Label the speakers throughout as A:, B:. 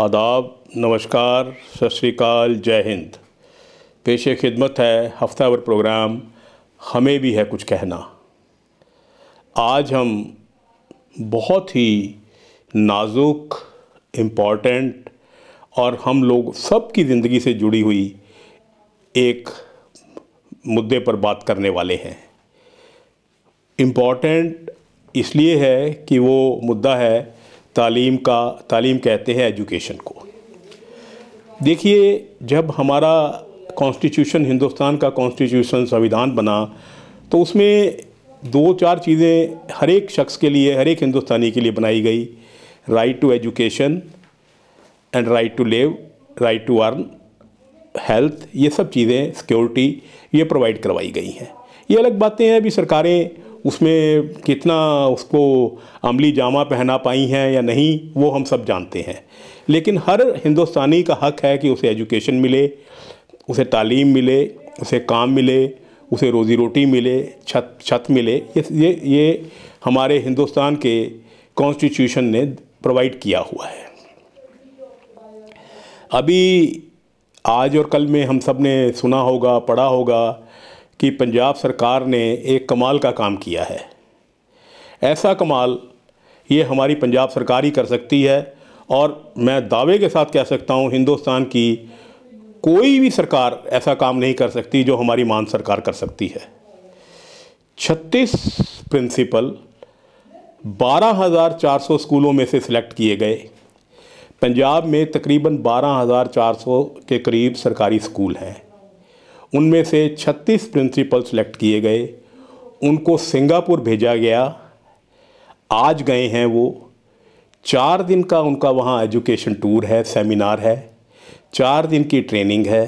A: आदाब नमस्कार सत श्रीकाल जय हिंद पेशे खिदमत है हफ्तावर प्रोग्राम हमें भी है कुछ कहना आज हम बहुत ही नाजुक इम्पॉर्टेंट और हम लोग सब की ज़िंदगी से जुड़ी हुई एक मुद्दे पर बात करने वाले हैं इम्पॉर्टेंट इसलिए है कि वो मुद्दा है तालीम का तालीम कहते हैं एजुकेशन को देखिए जब हमारा कॉन्स्टिट्यूशन हिंदुस्तान का कॉन्स्टिट्यूशन संविधान बना तो उसमें दो चार चीज़ें हर एक शख्स के लिए हर एक हिंदुस्तानी के लिए बनाई गई right to education and right to live right to earn health ये सब चीज़ें सिक्योरिटी ये प्रोवाइड करवाई गई हैं ये अलग बातें हैं अभी सरकारें उसमें कितना उसको अमली जामा पहना पाई हैं या नहीं वो हम सब जानते हैं लेकिन हर हिंदुस्तानी का हक है कि उसे एजुकेशन मिले उसे तालीम मिले उसे काम मिले उसे रोज़ी रोटी मिले छत छत मिले ये ये ये हमारे हिंदुस्तान के कॉन्स्टिट्यूशन ने प्रोवाइड किया हुआ है अभी आज और कल में हम सब ने सुना होगा पढ़ा होगा कि पंजाब सरकार ने एक कमाल का काम किया है ऐसा कमाल ये हमारी पंजाब सरकार ही कर सकती है और मैं दावे के साथ कह सकता हूँ हिंदुस्तान की कोई भी सरकार ऐसा काम नहीं कर सकती जो हमारी मान सरकार कर सकती है छत्तीस प्रिंसिपल 12,400 स्कूलों में से सिलेक्ट किए गए पंजाब में तकरीबन 12,400 के करीब सरकारी स्कूल हैं उनमें से 36 प्रिंसिपल सेलेक्ट किए गए उनको सिंगापुर भेजा गया आज गए हैं वो चार दिन का उनका वहाँ एजुकेशन टूर है सेमिनार है चार दिन की ट्रेनिंग है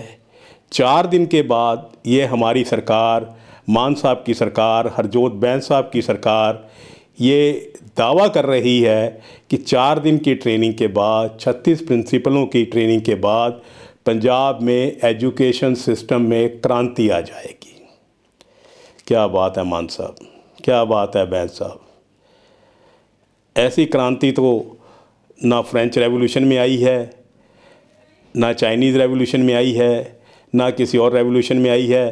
A: चार दिन के बाद ये हमारी सरकार मान साहब की सरकार हरजोत बैन साहब की सरकार ये दावा कर रही है कि चार दिन की ट्रेनिंग के बाद छत्तीस प्रिंसिपलों की ट्रेनिंग के बाद पंजाब में एजुकेशन सिस्टम में क्रांति आ जाएगी क्या बात है मान साहब क्या बात है बैन साहब ऐसी क्रांति तो ना फ्रेंच रेवोल्यूशन में आई है ना चाइनीज़ रेवोल्यूशन में आई है ना किसी और रेवोल्यूशन में आई है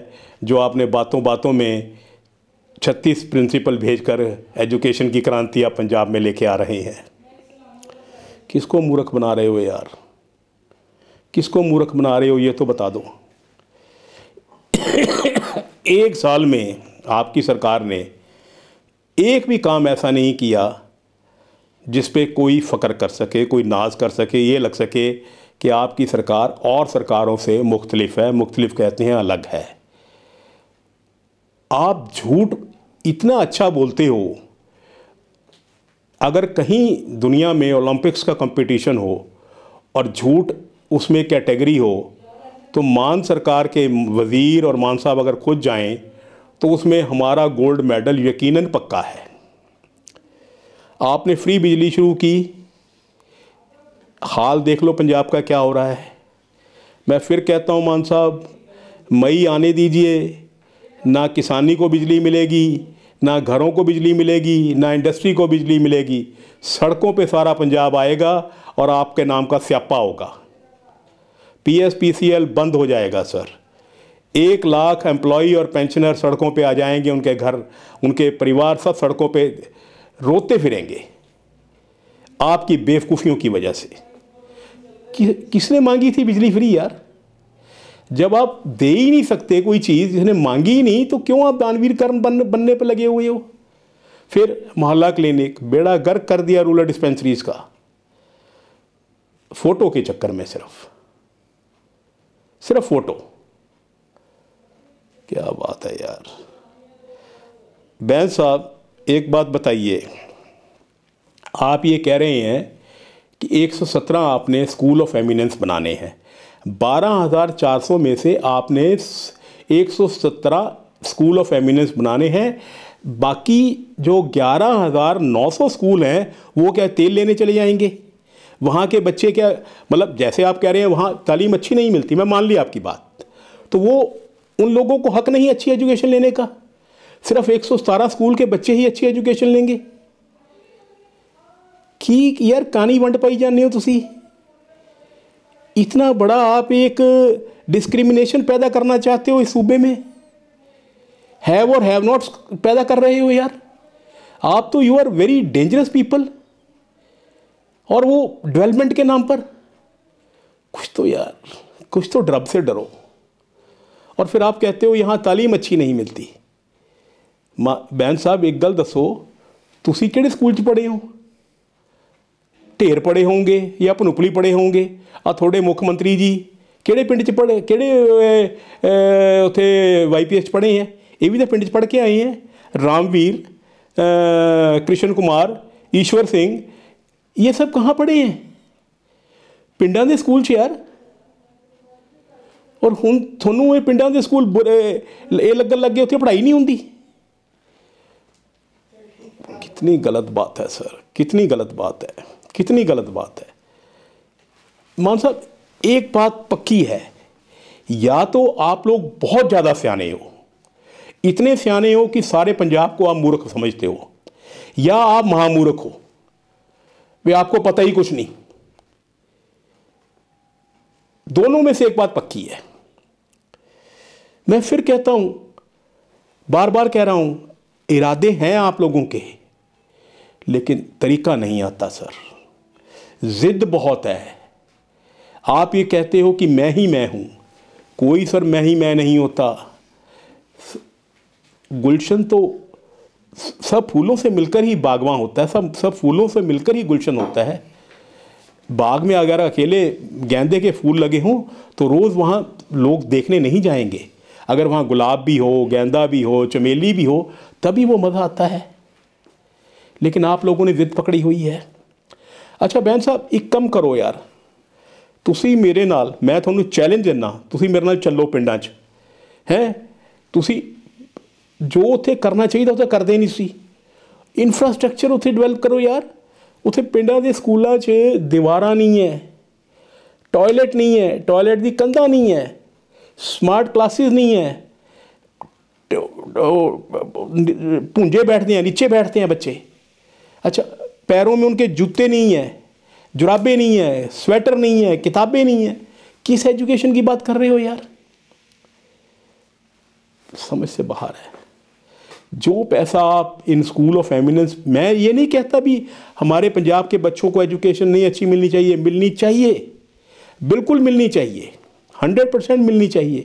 A: जो आपने बातों बातों में छत्तीस प्रिंसिपल भेजकर एजुकेशन की क्रांति आप पंजाब में लेके आ रहे हैं किसको मूर्ख बना रहे हो यार किसको मूर्ख बना रहे हो ये तो बता दो एक साल में आपकी सरकार ने एक भी काम ऐसा नहीं किया जिस पे कोई फकर कर सके कोई नाज कर सके ये लग सके कि आपकी सरकार और सरकारों से मुख्तलिफ है मुख्तलिफ कहते हैं अलग है आप झूठ इतना अच्छा बोलते हो अगर कहीं दुनिया में ओलंपिक्स का कंपटीशन हो और झूठ उसमें कैटेगरी हो तो मान सरकार के वज़ीर और मान साहब अगर खुद जाएं तो उसमें हमारा गोल्ड मेडल यकीनन पक्का है आपने फ्री बिजली शुरू की हाल देख लो पंजाब का क्या हो रहा है मैं फिर कहता हूँ मान साहब मई आने दीजिए ना किसानी को बिजली मिलेगी ना घरों को बिजली मिलेगी ना इंडस्ट्री को बिजली मिलेगी सड़कों पे सारा पंजाब आएगा और आपके नाम का स्यापा होगा पीएसपीसीएल बंद हो जाएगा सर एक लाख एम्प्लॉई और पेंशनर सड़कों पे आ जाएंगे उनके घर उनके परिवार सब सड़कों पे रोते फिरेंगे आपकी बेवकूफ़ियों की वजह से कि, किसने मांगी थी बिजली फ्री यार जब आप दे ही नहीं सकते कोई चीज़ जिसने मांगी ही नहीं तो क्यों आप दानवीर कर्म बन बनने पर लगे हुए हो फिर मोहल्ला क्लिनिक बेड़ा गर्क कर दिया रूरल डिस्पेंसरीज़ का फ़ोटो के चक्कर में सिर्फ़ सिर्फ फोटो क्या बात है यार बैन साहब एक बात बताइए आप ये कह रहे हैं कि 117 आपने स्कूल ऑफ एमिनेंस बनाने हैं 12,400 में से आपने 117 स्कूल ऑफ एमिनेंस बनाने हैं बाकी जो 11,900 स्कूल हैं वो क्या तेल लेने चले जाएंगे वहाँ के बच्चे क्या मतलब जैसे आप कह रहे हैं वहाँ तालीम अच्छी नहीं मिलती मैं मान ली आपकी बात तो वो उन लोगों को हक नहीं अच्छी एजुकेशन लेने का सिर्फ एक स्कूल के बच्चे ही अच्छी एजुकेशन लेंगे ठीक यार कहानी वंट पाई जाने हो ਤੁਸੀਂ इतना बड़ा आप एक डिस्क्रिमिनेशन पैदा करना चाहते हो इस सूबे में हैव और हैव नॉट्स पैदा कर रहे हो यार आप तो you are very dangerous people और वो डेवलपमेंट के नाम पर कुछ तो यार कुछ तो ड्रब से डरो और फिर आप कहते हो यहाँ तालीम अच्छी नहीं मिलती माँ बहन साहब एक गल दसो ਤੁਸੀਂ ਕਿਹੜੇ ਸਕੂਲ 'ਚ ਪੜ੍ਹੇ ਹੋ ਢੇਰ ਪੜ੍ਹੇ ਹੋਵੋਗੇ ਜਾਂ ਪਨੁਪਲੀ ਪੜ੍ਹੇ ਹੋਵੋਗੇ ਆ ਤੁਹਾਡੇ ਮੁੱਖ ਮੰਤਰੀ ਜੀ ਕਿਹੜੇ ਪਿੰਡ 'ਚ ਪੜ੍ਹੇ ਕਿਹੜੇ ਉਥੇ ਵਾਈਪੀਐਸ 'ਚ ਪੜ੍ਹੇ ਆ ਇਹ ਵੀ ਤਾਂ ਪਿੰਡ 'ਚ ਪੜ੍ਹ ਕੇ ਆਏ ਆ ਰਾਮਵੀਰ ਕ੍ਰਿਸ਼ਨ ਕੁਮਾਰ ਈਸ਼ਵਰ ਸਿੰਘ ये सब कहाँ पढ़े हैं ਪਿੰਡਾਂ ਦੇ ਸਕੂਲ 'ਚ ਯਾਰ ਔਰ ਹੁਣ ਤੁਹਾਨੂੰ पिंडा के स्कूल बुरे ये लगन ਲੱਗਣ ਲੱਗੇ ਉੱਥੇ ਪੜ੍ਹਾਈ ਨਹੀਂ कितनी गलत बात है सर कितनी गलत बात है कितनी गलत बात है मान साहब एक बात पक्की है या तो आप लोग बहुत ज़्यादा सियाने हो इतने सियाने हो कि सारे पंजाब को आप मूर्ख समझते हो या आप महामूर्ख हो वे आपको पता ही कुछ नहीं दोनों में से एक बात पक्की है मैं फिर कहता हूं बार बार कह रहा हूं इरादे हैं आप लोगों के लेकिन तरीका नहीं आता सर जिद बहुत है आप ये कहते हो कि मैं ही मैं हूं कोई सर मैं ही मैं नहीं होता गुलशन तो सब फूलों से मिलकर ही बागवान होता है सब सब फूलों से मिलकर ही गुलशन होता है बाग में अगर अकेले गेंदे के फूल लगे हों तो रोज़ वहाँ लोग देखने नहीं जाएंगे अगर वहाँ गुलाब भी हो गेंदा भी हो चमेली भी हो तभी वो मज़ा आता है लेकिन आप लोगों ने ज़िद पकड़ी हुई है अच्छा बहन साहब एक कम करो यार तुसी मेरे नाल मैं ਤੁਹਾਨੂੰ चैलेंज देना तुम मेरे नाल चलो पिंड हैं ਹੈ ਜੋ ਉੱਥੇ ਕਰਨਾ ਚਾਹੀਦਾ ਉਹ ਤਾਂ ਕਰਦੇ ਨਹੀਂ ਸੀ ਇਨਫਰਾਸਟ੍ਰਕਚਰ ਉੱਥੇ ਡਿਵੈਲਪ ਕਰੋ ਯਾਰ ਉੱਥੇ ਪਿੰਡਾਂ ਦੇ ਸਕੂਲਾਂ 'ਚ ਦੀਵਾਰਾਂ ਨਹੀਂ ਹੈ ਟਾਇਲਟ ਨਹੀਂ ਹੈ ਟਾਇਲਟ ਦੀ ਕੰਧਾਂ ਨਹੀਂ ਹੈ ਸਮਾਰਟ ਕਲਾਸਿਸ नहीं है पूंजे बैठते हैं नीचे बैठते हैं बच्चे अच्छा पैरों में उनके जूते नहीं हैं जुराबे नहीं हैं स्वेटर नहीं है किताबें नहीं हैं किस एजुकेशन की बात कर रहे हो यार समझ से बाहर है जो पैसा आप इन स्कूल ऑफ एमिनेंस मैं ये नहीं कहता भी हमारे पंजाब के बच्चों को एजुकेशन नहीं अच्छी मिलनी चाहिए मिलनी चाहिए बिल्कुल मिलनी चाहिए हंड्रेड परसेंट मिलनी चाहिए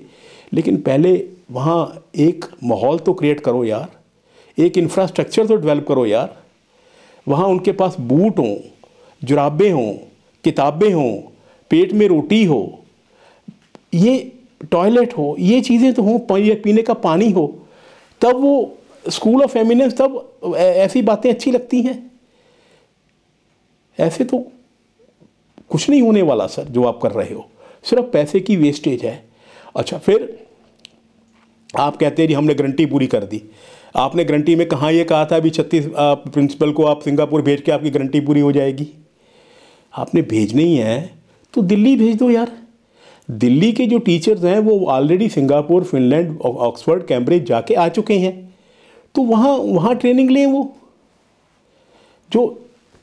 A: लेकिन पहले वहाँ एक माहौल तो क्रिएट करो यार एक इंफ्रास्ट्रक्चर तो डेवलप करो यार वहाँ उनके पास बूट हों जुराबें हों किताबें हों पेट में रोटी हो ये टॉयलेट हो ये चीज़ें तो हों पीने का पानी हो तब वो स्कूल ऑफ एमिनेंस तब ऐसी बातें अच्छी लगती हैं ऐसे तो कुछ नहीं होने वाला सर जो आप कर रहे हो सिर्फ पैसे की वेस्टेज है अच्छा फिर आप कहते हैं जी हमने गारंटी पूरी कर दी आपने गारंटी में कहाँ ये कहा था अभी छत्तीस प्रिंसिपल को आप सिंगापुर भेज के आपकी गारंटी पूरी हो जाएगी आपने भेजनी ही है तो दिल्ली भेज दो यार दिल्ली के जो टीचर्स हैं वो already Singapore Finland Oxford Cambridge जाके आ चुके हैं तो वहाँ वहाँ ट्रेनिंग लें वो जो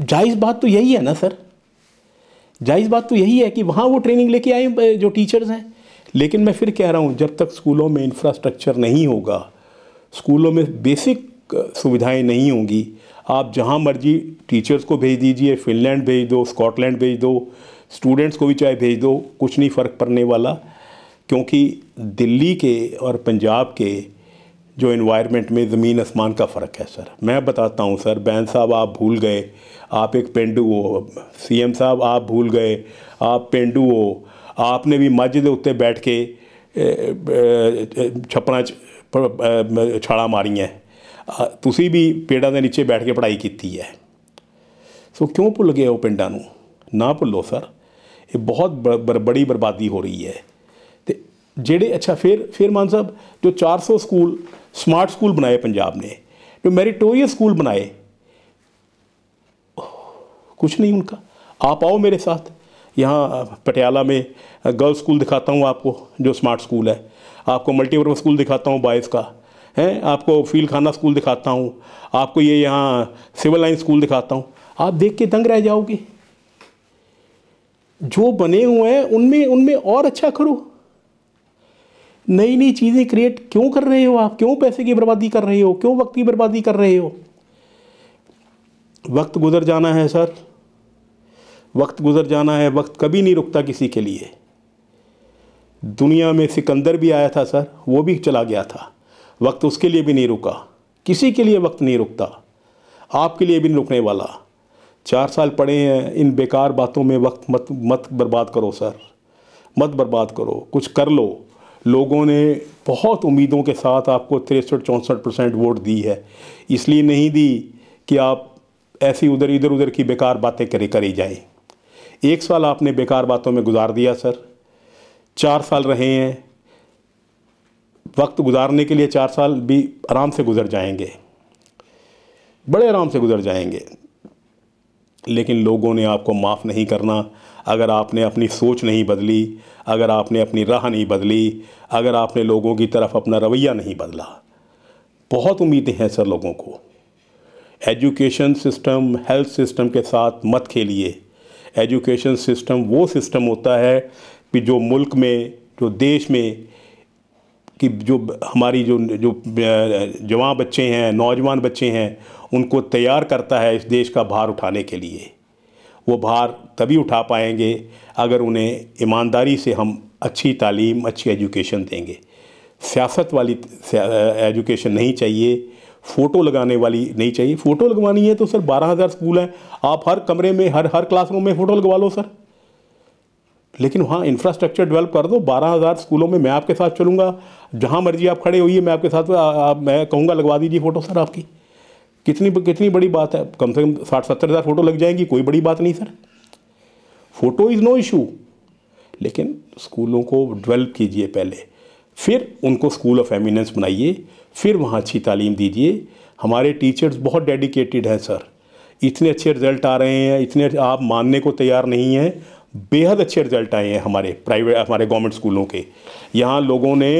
A: जायज़ बात तो यही है ना सर जायज़ बात तो यही है कि वहाँ वो ट्रेनिंग लेके आए जो टीचर्स हैं लेकिन मैं फिर कह रहा हूँ जब तक स्कूलों में इंफ्रास्ट्रक्चर नहीं होगा स्कूलों में बेसिक सुविधाएं नहीं होंगी आप जहाँ मर्जी टीचर्स को भेज दीजिए फिनलैंड भेज दो स्कॉटलैंड भेज दो स्टूडेंट्स को भी चाहे भेज दो कुछ नहीं फ़र्क पड़ने वाला क्योंकि दिल्ली के और पंजाब के जो इन्वायरमेंट में ज़मीन आसमान का फ़र्क है सर मैं बताता हूँ सर बैन साहब आप भूल गए आप एक पेंडू हो सी साहब आप भूल गए आप पेंडू हो आपने भी माझे के उत्ते बैठ के छप्पर छाला मारी है तुम भी पेड़ा के नीचे बैठ के पढ़ाई की है सो क्यों भुल गए हो पिंडा ना भुलो सर ये बहुत ब, बर, बड़ी बर्बादी हो रही है तो जेडे अच्छा फिर फिर मान साहब जो चार सौ स्कूल स्मार्ट स्कूल बनाए पंजाब ने जो मेरिटोरियस स्कूल बनाए कुछ नहीं उनका आप आओ मेरे साथ यहाँ पटियाला में गर्ल्स स्कूल दिखाता हूँ आपको जो स्मार्ट स्कूल है आपको मल्टीपर्पज स्कूल दिखाता हूँ बॉयज़ का हैं आपको फील खाना स्कूल दिखाता हूँ आपको ये यहाँ सिविल लाइन स्कूल दिखाता हूँ आप देख के दंग रह जाओगे जो बने हुए हैं उनमें उनमें और अच्छा करो नई नई चीज़ें क्रिएट क्यों कर रहे हो आप क्यों पैसे की बर्बादी कर रहे हो क्यों वक्त की बर्बादी कर रहे हो वक्त गुजर जाना है सर वक्त गुजर जाना है वक्त कभी नहीं रुकता किसी के लिए दुनिया में सिकंदर भी आया था सर वो भी चला गया था वक्त उसके लिए भी नहीं रुका किसी के लिए वक्त नहीं रुकता आपके लिए भी नहीं रुकने वाला चार साल पड़े हैं इन बेकार बातों में वक्त मत मत बर्बाद करो सर मत बर्बाद करो कुछ कर लो लोगों ने बहुत उम्मीदों के साथ आपको तिरसठ चौंसठ परसेंट वोट दी है इसलिए नहीं दी कि आप ऐसी उधर इधर उधर की बेकार बातें करे करी जाए एक साल आपने बेकार बातों में गुजार दिया सर चार साल रहे हैं वक्त गुजारने के लिए चार साल भी आराम से गुजर जाएंगे बड़े आराम से गुजर जाएंगे लेकिन लोगों ने आपको माफ़ नहीं करना अगर आपने अपनी सोच नहीं बदली अगर आपने अपनी राह नहीं बदली अगर आपने लोगों की तरफ अपना रवैया नहीं बदला बहुत उम्मीदें हैं सर लोगों को एजुकेशन सिस्टम हेल्थ सिस्टम के साथ मत खेलिए एजुकेशन सिस्टम वो सिस्टम होता है कि जो मुल्क में जो देश में कि जो हमारी जो जो जवान बच्चे हैं नौजवान बच्चे हैं उनको तैयार करता है इस देश का भार उठाने के लिए वो भार तभी उठा पाएंगे अगर उन्हें ईमानदारी से हम अच्छी तालीम अच्छी एजुकेशन देंगे सियासत वाली एजुकेशन नहीं चाहिए फ़ोटो लगाने वाली नहीं चाहिए फ़ोटो लगवानी है तो सर बारह हज़ार स्कूल हैं आप हर कमरे में हर हर क्लासरूम में फ़ोटो लगवा लो सर लेकिन वहाँ इंफ्रास्ट्रक्चर डेवलप कर दो बारह हज़ार स्कूलों में मैं आपके साथ चलूँगा जहाँ मर्जी आप खड़े होइए मैं आपके साथ आ, आ, मैं कहूँगा लगवा दीजिए फ़ोटो सर आपकी कितनी कितनी बड़ी बात है कम से कम साठ सत्तर हज़ार फ़ोटो लग जाएंगी कोई बड़ी बात नहीं sir photo is no issue लेकिन स्कूलों को डेवलप कीजिए पहले फिर उनको स्कूल ऑफ एमिनेंस बनाइए फिर वहाँ अच्छी तालीम दीजिए हमारे टीचर्स बहुत डेडिकेटेड हैं सर इतने अच्छे रिजल्ट आ रहे हैं इतने आप मानने को तैयार नहीं हैं बेहद अच्छे रिजल्ट आए हैं हमारे प्राइवेट हमारे गवर्नमेंट स्कूलों के यहाँ लोगों ने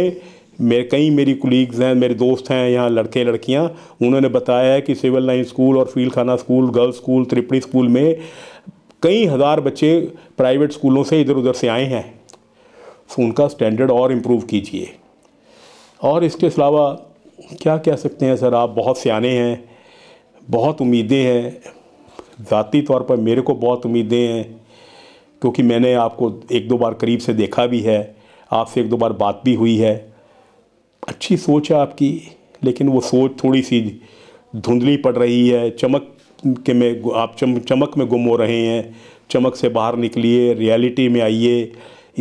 A: मेरे कई मेरी कुलीग्स हैं मेरे दोस्त हैं यहाँ लड़के लड़कियाँ उन्होंने बताया है कि सिविल लाइन स्कूल और Feelkhana school girls school त्रिपड़ी स्कूल में कई हज़ार बच्चे प्राइवेट स्कूलों से इधर उधर से आए हैं तो उनका स्टैंडर्ड और इम्प्रूव कीजिए और इसके अलावा क्या कह सकते हैं सर आप बहुत सियाने हैं बहुत उम्मीदें हैं ज़ाती तौर पर मेरे को बहुत उम्मीदें हैं क्योंकि मैंने आपको एक दो बार करीब से देखा भी है आपसे एक दो बार बात भी हुई है अच्छी सोच है आपकी लेकिन वो सोच थोड़ी सी धुंधली पड़ रही है चमक के में आप चम, चमक में गुम हो रहे हैं चमक से बाहर निकलिए रियलिटी में आइए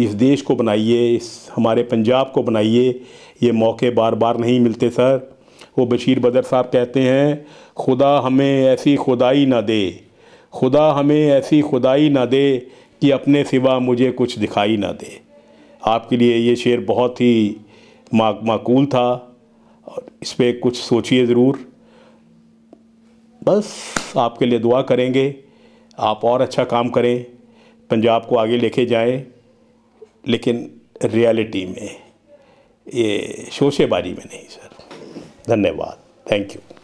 A: इस देश को बनाइए इस हमारे पंजाब को बनाइए ये मौके बार बार नहीं मिलते सर वो बशीर बदर साहब कहते हैं खुदा हमें ऐसी खुदाई ना दे खुदा हमें ऐसी खुदाई ना दे कि अपने सिवा मुझे कुछ दिखाई ना दे आपके लिए ये शेर बहुत ही माकूल था और इस पर कुछ सोचिए ज़रूर बस आपके लिए दुआ करेंगे आप और अच्छा काम करें पंजाब को आगे लेके जाएं लेकिन रियलिटी में ये शोशेबाजी में नहीं सर धन्यवाद थैंक यू